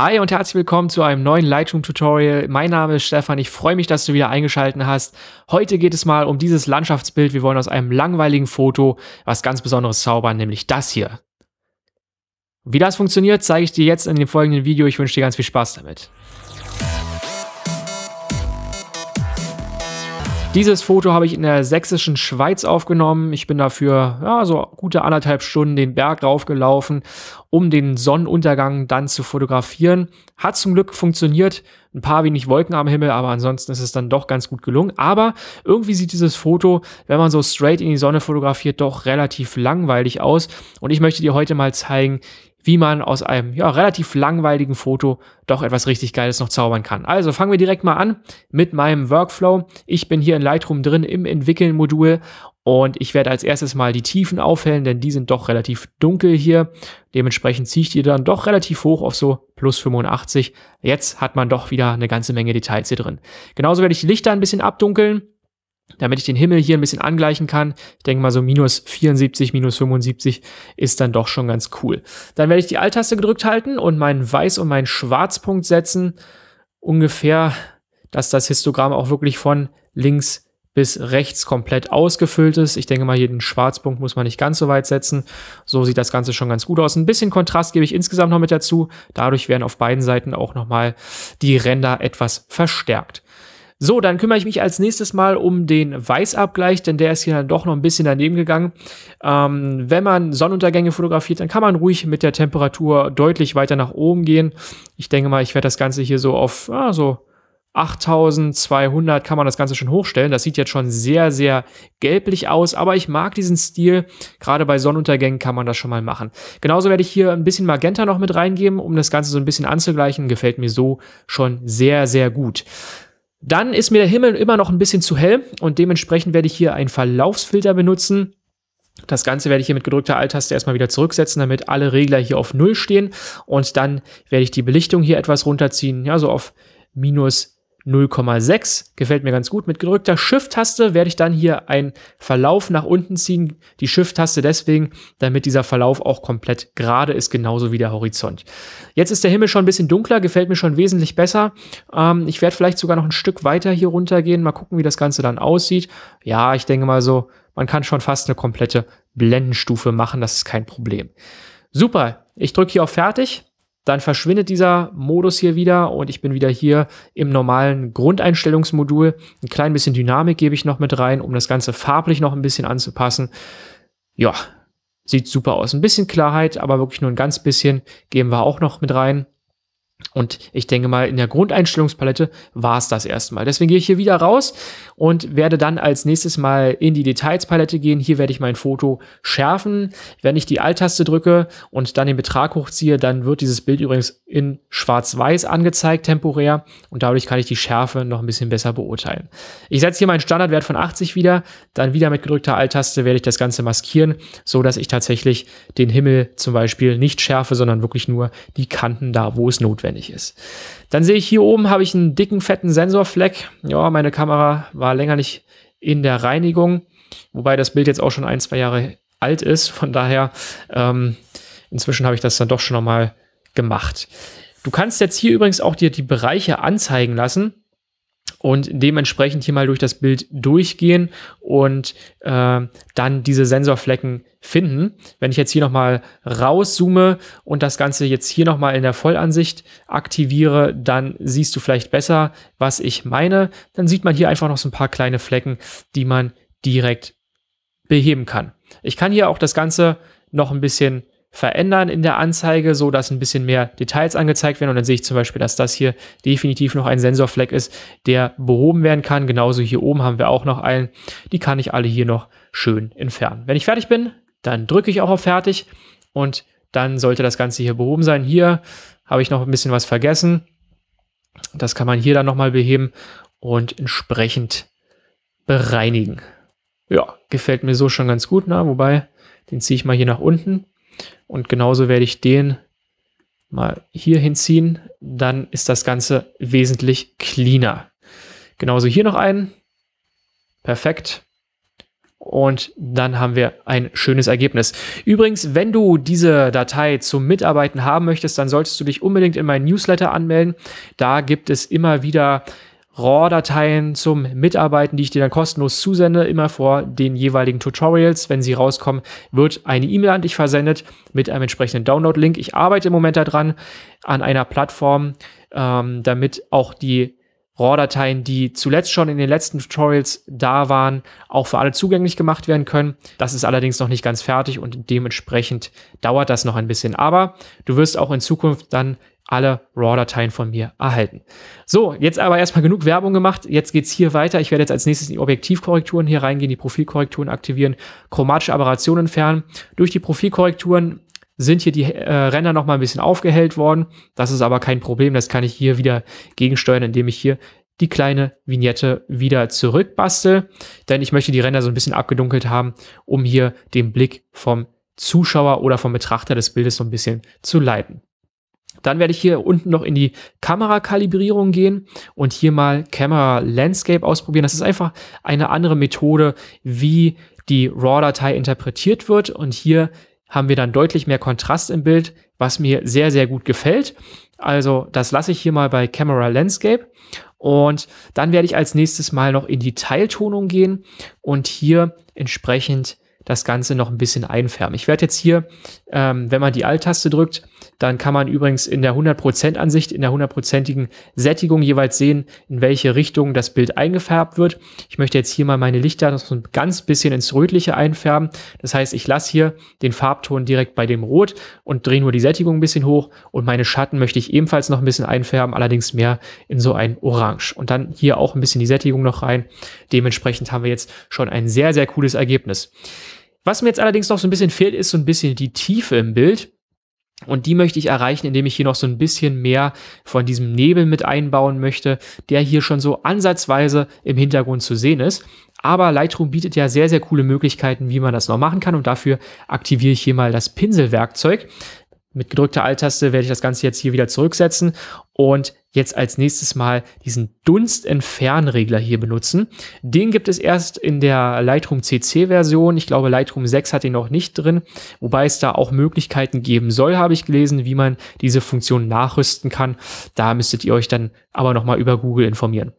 Hi und herzlich willkommen zu einem neuen Lightroom-Tutorial. Mein Name ist Stefan, ich freue mich, dass du wieder eingeschaltet hast. Heute geht es mal um dieses Landschaftsbild. Wir wollen aus einem langweiligen Foto was ganz Besonderes zaubern, nämlich das hier. Wie das funktioniert, zeige ich dir jetzt in dem folgenden Video. Ich wünsche dir ganz viel Spaß damit. Dieses Foto habe ich in der sächsischen Schweiz aufgenommen. Ich bin dafür ja, so gute anderthalb Stunden den Berg raufgelaufen, um den Sonnenuntergang dann zu fotografieren. Hat zum Glück funktioniert. Ein paar wenig Wolken am Himmel, aber ansonsten ist es dann doch ganz gut gelungen. Aber irgendwie sieht dieses Foto, wenn man so straight in die Sonne fotografiert, doch relativ langweilig aus. Und ich möchte dir heute mal zeigen, wie man aus einem ja, relativ langweiligen Foto doch etwas richtig Geiles noch zaubern kann. Also fangen wir direkt mal an mit meinem Workflow. Ich bin hier in Lightroom drin im Entwickeln-Modul und ich werde als erstes mal die Tiefen aufhellen, denn die sind doch relativ dunkel hier. Dementsprechend ziehe ich die dann doch relativ hoch auf so plus 85. Jetzt hat man doch wieder eine ganze Menge Details hier drin. Genauso werde ich die Lichter ein bisschen abdunkeln damit ich den Himmel hier ein bisschen angleichen kann. Ich denke mal so minus 74, minus 75 ist dann doch schon ganz cool. Dann werde ich die Alt-Taste gedrückt halten und meinen Weiß- und meinen Schwarzpunkt setzen. Ungefähr, dass das Histogramm auch wirklich von links bis rechts komplett ausgefüllt ist. Ich denke mal, hier den Schwarzpunkt muss man nicht ganz so weit setzen. So sieht das Ganze schon ganz gut aus. Ein bisschen Kontrast gebe ich insgesamt noch mit dazu. Dadurch werden auf beiden Seiten auch nochmal die Ränder etwas verstärkt. So, dann kümmere ich mich als nächstes mal um den Weißabgleich, denn der ist hier dann doch noch ein bisschen daneben gegangen. Ähm, wenn man Sonnenuntergänge fotografiert, dann kann man ruhig mit der Temperatur deutlich weiter nach oben gehen. Ich denke mal, ich werde das Ganze hier so auf ja, so 8200 kann man das Ganze schon hochstellen. Das sieht jetzt schon sehr, sehr gelblich aus, aber ich mag diesen Stil. Gerade bei Sonnenuntergängen kann man das schon mal machen. Genauso werde ich hier ein bisschen Magenta noch mit reingeben, um das Ganze so ein bisschen anzugleichen. Gefällt mir so schon sehr, sehr gut. Dann ist mir der Himmel immer noch ein bisschen zu hell und dementsprechend werde ich hier einen Verlaufsfilter benutzen. Das Ganze werde ich hier mit gedrückter Alt-Taste erstmal wieder zurücksetzen, damit alle Regler hier auf Null stehen. Und dann werde ich die Belichtung hier etwas runterziehen, ja, so auf minus 0,6. Gefällt mir ganz gut. Mit gedrückter Shift-Taste werde ich dann hier einen Verlauf nach unten ziehen. Die Shift-Taste deswegen, damit dieser Verlauf auch komplett gerade ist, genauso wie der Horizont. Jetzt ist der Himmel schon ein bisschen dunkler, gefällt mir schon wesentlich besser. Ähm, ich werde vielleicht sogar noch ein Stück weiter hier runter gehen. Mal gucken, wie das Ganze dann aussieht. Ja, ich denke mal so, man kann schon fast eine komplette Blendenstufe machen. Das ist kein Problem. Super, ich drücke hier auf Fertig dann verschwindet dieser Modus hier wieder und ich bin wieder hier im normalen Grundeinstellungsmodul. Ein klein bisschen Dynamik gebe ich noch mit rein, um das Ganze farblich noch ein bisschen anzupassen. Ja, sieht super aus. Ein bisschen Klarheit, aber wirklich nur ein ganz bisschen geben wir auch noch mit rein. Und ich denke mal, in der Grundeinstellungspalette war es das erstmal. Deswegen gehe ich hier wieder raus und werde dann als nächstes mal in die Detailspalette gehen. Hier werde ich mein Foto schärfen. Wenn ich die Alt-Taste drücke und dann den Betrag hochziehe, dann wird dieses Bild übrigens in schwarz-weiß angezeigt, temporär. Und dadurch kann ich die Schärfe noch ein bisschen besser beurteilen. Ich setze hier meinen Standardwert von 80 wieder. Dann wieder mit gedrückter Alt-Taste werde ich das Ganze maskieren, so dass ich tatsächlich den Himmel zum Beispiel nicht schärfe, sondern wirklich nur die Kanten da, wo es notwendig ist notwendig ist. Dann sehe ich hier oben, habe ich einen dicken, fetten Sensorfleck. Ja, meine Kamera war länger nicht in der Reinigung, wobei das Bild jetzt auch schon ein, zwei Jahre alt ist. Von daher, ähm, inzwischen habe ich das dann doch schon nochmal gemacht. Du kannst jetzt hier übrigens auch dir die Bereiche anzeigen lassen und dementsprechend hier mal durch das Bild durchgehen und äh, dann diese Sensorflecken finden. Wenn ich jetzt hier nochmal rauszoome und das Ganze jetzt hier nochmal in der Vollansicht aktiviere, dann siehst du vielleicht besser, was ich meine. Dann sieht man hier einfach noch so ein paar kleine Flecken, die man direkt beheben kann. Ich kann hier auch das Ganze noch ein bisschen verändern in der Anzeige, so dass ein bisschen mehr Details angezeigt werden. Und dann sehe ich zum Beispiel, dass das hier definitiv noch ein Sensorfleck ist, der behoben werden kann. Genauso hier oben haben wir auch noch einen. Die kann ich alle hier noch schön entfernen. Wenn ich fertig bin, dann drücke ich auch auf Fertig und dann sollte das Ganze hier behoben sein. Hier habe ich noch ein bisschen was vergessen. Das kann man hier dann nochmal beheben und entsprechend bereinigen. Ja, gefällt mir so schon ganz gut. Na, ne? wobei, den ziehe ich mal hier nach unten. Und genauso werde ich den mal hier hinziehen. Dann ist das Ganze wesentlich cleaner. Genauso hier noch einen. Perfekt. Und dann haben wir ein schönes Ergebnis. Übrigens, wenn du diese Datei zum Mitarbeiten haben möchtest, dann solltest du dich unbedingt in meinen Newsletter anmelden. Da gibt es immer wieder RAW-Dateien zum Mitarbeiten, die ich dir dann kostenlos zusende, immer vor den jeweiligen Tutorials. Wenn sie rauskommen, wird eine E-Mail an dich versendet mit einem entsprechenden Download-Link. Ich arbeite im Moment daran an einer Plattform, ähm, damit auch die RAW-Dateien, die zuletzt schon in den letzten Tutorials da waren, auch für alle zugänglich gemacht werden können. Das ist allerdings noch nicht ganz fertig und dementsprechend dauert das noch ein bisschen. Aber du wirst auch in Zukunft dann alle RAW-Dateien von mir erhalten. So, jetzt aber erstmal genug Werbung gemacht. Jetzt geht's hier weiter. Ich werde jetzt als nächstes in die Objektivkorrekturen hier reingehen, die Profilkorrekturen aktivieren, chromatische Aberrationen entfernen. Durch die Profilkorrekturen sind hier die äh, Ränder nochmal ein bisschen aufgehellt worden. Das ist aber kein Problem. Das kann ich hier wieder gegensteuern, indem ich hier die kleine Vignette wieder zurückbastel. Denn ich möchte die Ränder so ein bisschen abgedunkelt haben, um hier den Blick vom Zuschauer oder vom Betrachter des Bildes so ein bisschen zu leiten. Dann werde ich hier unten noch in die Kamerakalibrierung gehen und hier mal Camera Landscape ausprobieren. Das ist einfach eine andere Methode, wie die RAW-Datei interpretiert wird. Und hier haben wir dann deutlich mehr Kontrast im Bild, was mir sehr, sehr gut gefällt. Also das lasse ich hier mal bei Camera Landscape. Und dann werde ich als nächstes mal noch in die Teiltonung gehen und hier entsprechend das Ganze noch ein bisschen einfärben. Ich werde jetzt hier, ähm, wenn man die Alt-Taste drückt, dann kann man übrigens in der 100%-Ansicht, in der 100%igen Sättigung jeweils sehen, in welche Richtung das Bild eingefärbt wird. Ich möchte jetzt hier mal meine Lichter noch so ein ganz bisschen ins Rötliche einfärben. Das heißt, ich lasse hier den Farbton direkt bei dem Rot und drehe nur die Sättigung ein bisschen hoch und meine Schatten möchte ich ebenfalls noch ein bisschen einfärben, allerdings mehr in so ein Orange. Und dann hier auch ein bisschen die Sättigung noch rein. Dementsprechend haben wir jetzt schon ein sehr, sehr cooles Ergebnis. Was mir jetzt allerdings noch so ein bisschen fehlt, ist so ein bisschen die Tiefe im Bild. Und die möchte ich erreichen, indem ich hier noch so ein bisschen mehr von diesem Nebel mit einbauen möchte, der hier schon so ansatzweise im Hintergrund zu sehen ist. Aber Lightroom bietet ja sehr, sehr coole Möglichkeiten, wie man das noch machen kann. Und dafür aktiviere ich hier mal das Pinselwerkzeug mit gedrückter Alt-Taste werde ich das Ganze jetzt hier wieder zurücksetzen und jetzt als nächstes mal diesen Dunstentfernregler hier benutzen. Den gibt es erst in der Lightroom CC Version. Ich glaube Lightroom 6 hat den noch nicht drin, wobei es da auch Möglichkeiten geben soll, habe ich gelesen, wie man diese Funktion nachrüsten kann. Da müsstet ihr euch dann aber nochmal über Google informieren.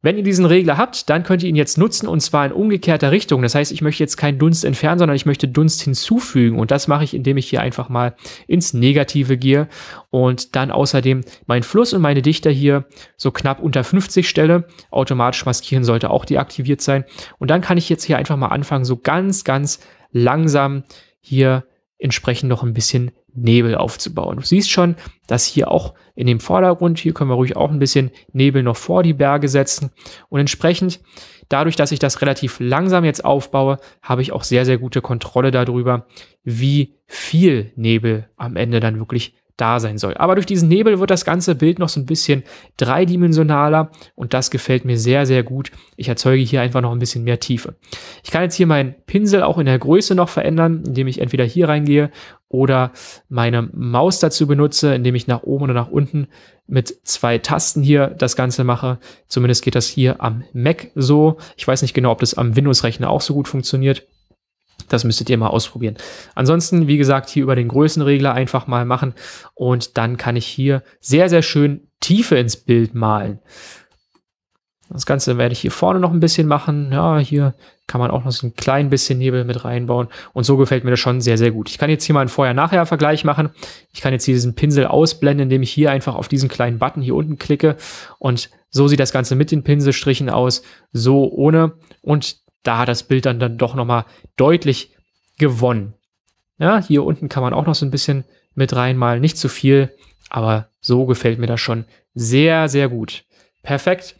Wenn ihr diesen Regler habt, dann könnt ihr ihn jetzt nutzen und zwar in umgekehrter Richtung. Das heißt, ich möchte jetzt keinen Dunst entfernen, sondern ich möchte Dunst hinzufügen. Und das mache ich, indem ich hier einfach mal ins Negative gehe und dann außerdem meinen Fluss und meine Dichter hier so knapp unter 50 stelle. Automatisch maskieren sollte auch deaktiviert sein. Und dann kann ich jetzt hier einfach mal anfangen, so ganz, ganz langsam hier entsprechend noch ein bisschen Nebel aufzubauen. Du siehst schon, dass hier auch in dem Vordergrund, hier können wir ruhig auch ein bisschen Nebel noch vor die Berge setzen und entsprechend dadurch, dass ich das relativ langsam jetzt aufbaue, habe ich auch sehr, sehr gute Kontrolle darüber, wie viel Nebel am Ende dann wirklich da sein soll. Aber durch diesen Nebel wird das ganze Bild noch so ein bisschen dreidimensionaler und das gefällt mir sehr, sehr gut. Ich erzeuge hier einfach noch ein bisschen mehr Tiefe. Ich kann jetzt hier meinen Pinsel auch in der Größe noch verändern, indem ich entweder hier reingehe oder meine Maus dazu benutze, indem ich nach oben oder nach unten mit zwei Tasten hier das Ganze mache. Zumindest geht das hier am Mac so. Ich weiß nicht genau, ob das am Windows-Rechner auch so gut funktioniert. Das müsstet ihr mal ausprobieren. Ansonsten, wie gesagt, hier über den Größenregler einfach mal machen und dann kann ich hier sehr, sehr schön Tiefe ins Bild malen. Das Ganze werde ich hier vorne noch ein bisschen machen. Ja, hier kann man auch noch so ein klein bisschen Nebel mit reinbauen. Und so gefällt mir das schon sehr, sehr gut. Ich kann jetzt hier mal einen Vorher-Nachher-Vergleich machen. Ich kann jetzt hier diesen Pinsel ausblenden, indem ich hier einfach auf diesen kleinen Button hier unten klicke. Und so sieht das Ganze mit den Pinselstrichen aus, so ohne. Und da hat das Bild dann, dann doch nochmal deutlich gewonnen. Ja, hier unten kann man auch noch so ein bisschen mit reinmalen, nicht zu viel, aber so gefällt mir das schon sehr, sehr gut. Perfekt.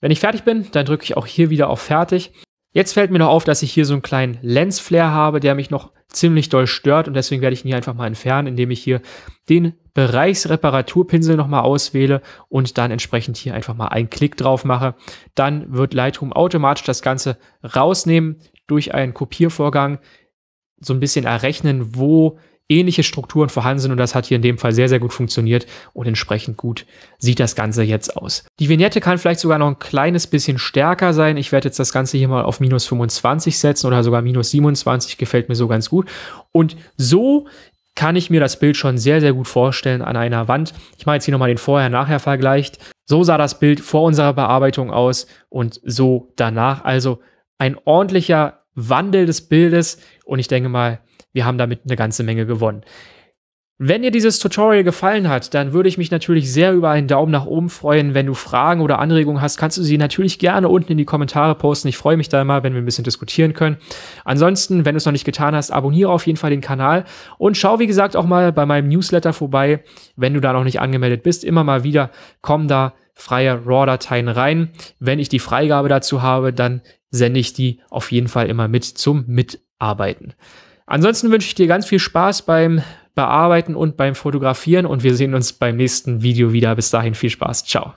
Wenn ich fertig bin, dann drücke ich auch hier wieder auf Fertig. Jetzt fällt mir noch auf, dass ich hier so einen kleinen Lensflare habe, der mich noch ziemlich doll stört und deswegen werde ich ihn hier einfach mal entfernen, indem ich hier den Bereichsreparaturpinsel nochmal auswähle und dann entsprechend hier einfach mal einen Klick drauf mache. Dann wird Lightroom automatisch das Ganze rausnehmen durch einen Kopiervorgang, so ein bisschen errechnen, wo ähnliche Strukturen vorhanden sind und das hat hier in dem Fall sehr, sehr gut funktioniert und entsprechend gut sieht das Ganze jetzt aus. Die Vignette kann vielleicht sogar noch ein kleines bisschen stärker sein. Ich werde jetzt das Ganze hier mal auf minus 25 setzen oder sogar minus 27, gefällt mir so ganz gut. Und so kann ich mir das Bild schon sehr, sehr gut vorstellen an einer Wand. Ich mache jetzt hier nochmal den Vorher-Nachher-Vergleich. So sah das Bild vor unserer Bearbeitung aus und so danach. Also ein ordentlicher Wandel des Bildes und ich denke mal, wir haben damit eine ganze Menge gewonnen. Wenn dir dieses Tutorial gefallen hat, dann würde ich mich natürlich sehr über einen Daumen nach oben freuen. Wenn du Fragen oder Anregungen hast, kannst du sie natürlich gerne unten in die Kommentare posten. Ich freue mich da immer, wenn wir ein bisschen diskutieren können. Ansonsten, wenn du es noch nicht getan hast, abonniere auf jeden Fall den Kanal und schau, wie gesagt, auch mal bei meinem Newsletter vorbei. Wenn du da noch nicht angemeldet bist, immer mal wieder kommen da freie RAW-Dateien rein. Wenn ich die Freigabe dazu habe, dann sende ich die auf jeden Fall immer mit zum Mitarbeiten. Ansonsten wünsche ich dir ganz viel Spaß beim Bearbeiten und beim Fotografieren und wir sehen uns beim nächsten Video wieder. Bis dahin viel Spaß. Ciao.